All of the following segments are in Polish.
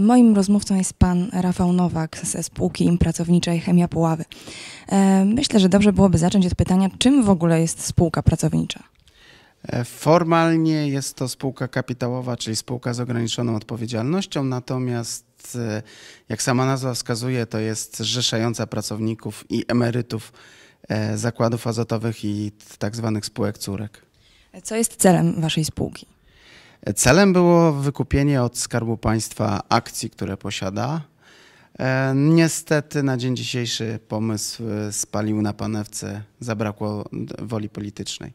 Moim rozmówcą jest pan Rafał Nowak ze spółki im pracowniczej Chemia Puławy. E, myślę, że dobrze byłoby zacząć od pytania, czym w ogóle jest spółka pracownicza? E, formalnie jest to spółka kapitałowa, czyli spółka z ograniczoną odpowiedzialnością, natomiast e, jak sama nazwa wskazuje, to jest zrzeszająca pracowników i emerytów zakładów azotowych i tzw. Tak spółek córek. Co jest celem waszej spółki? Celem było wykupienie od Skarbu Państwa akcji, które posiada. E, niestety na dzień dzisiejszy pomysł e, spalił na panewce, zabrakło woli politycznej.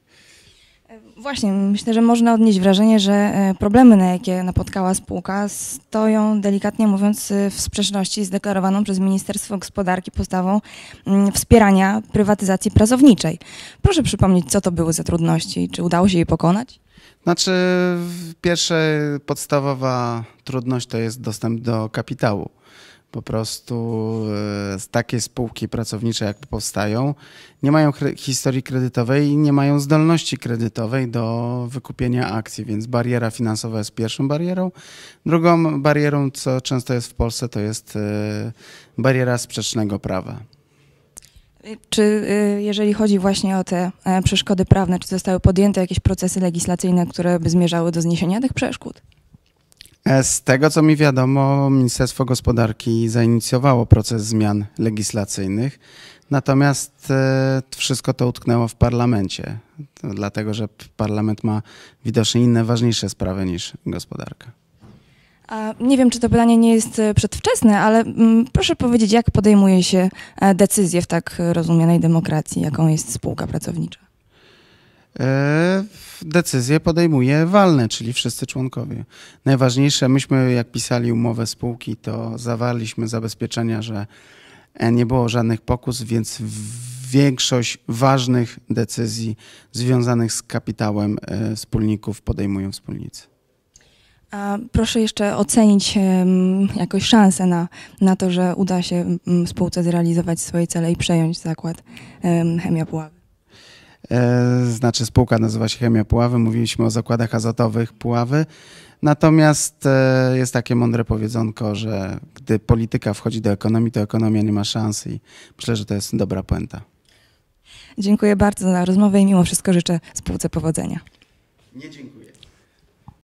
Właśnie, myślę, że można odnieść wrażenie, że e, problemy, na jakie napotkała spółka, stoją delikatnie mówiąc w sprzeczności z deklarowaną przez Ministerstwo Gospodarki postawą mm, wspierania prywatyzacji pracowniczej. Proszę przypomnieć, co to były za trudności? Czy udało się je pokonać? Znaczy, pierwsza podstawowa trudność to jest dostęp do kapitału. Po prostu e, takie spółki pracownicze, jak powstają, nie mają historii kredytowej i nie mają zdolności kredytowej do wykupienia akcji, więc bariera finansowa jest pierwszą barierą. Drugą barierą, co często jest w Polsce, to jest e, bariera sprzecznego prawa. Czy y, jeżeli chodzi właśnie o te e, przeszkody prawne, czy zostały podjęte jakieś procesy legislacyjne, które by zmierzały do zniesienia tych przeszkód? E, z tego co mi wiadomo, Ministerstwo Gospodarki zainicjowało proces zmian legislacyjnych, natomiast e, wszystko to utknęło w parlamencie, dlatego że parlament ma widocznie inne ważniejsze sprawy niż gospodarka. Nie wiem, czy to pytanie nie jest e, przedwczesne, ale mm, proszę powiedzieć, jak podejmuje się e, decyzję w tak rozumianej demokracji, jaką jest spółka pracownicza? E, decyzję podejmuje walne, czyli wszyscy członkowie. Najważniejsze, myśmy jak pisali umowę spółki, to zawarliśmy zabezpieczenia, że nie było żadnych pokus, więc większość ważnych decyzji związanych z kapitałem wspólników podejmują wspólnicy. A proszę jeszcze ocenić um, jakoś szansę na, na to, że uda się um, spółce zrealizować swoje cele i przejąć zakład um, Chemia Puławy. E, znaczy spółka nazywa się Chemia Puławy, mówiliśmy o zakładach azotowych Puławy. Natomiast e, jest takie mądre powiedzonko, że gdy polityka wchodzi do ekonomii, to ekonomia nie ma szans i myślę, że to jest dobra puenta. Dziękuję bardzo za rozmowę i mimo wszystko życzę spółce powodzenia. Nie dziękuję.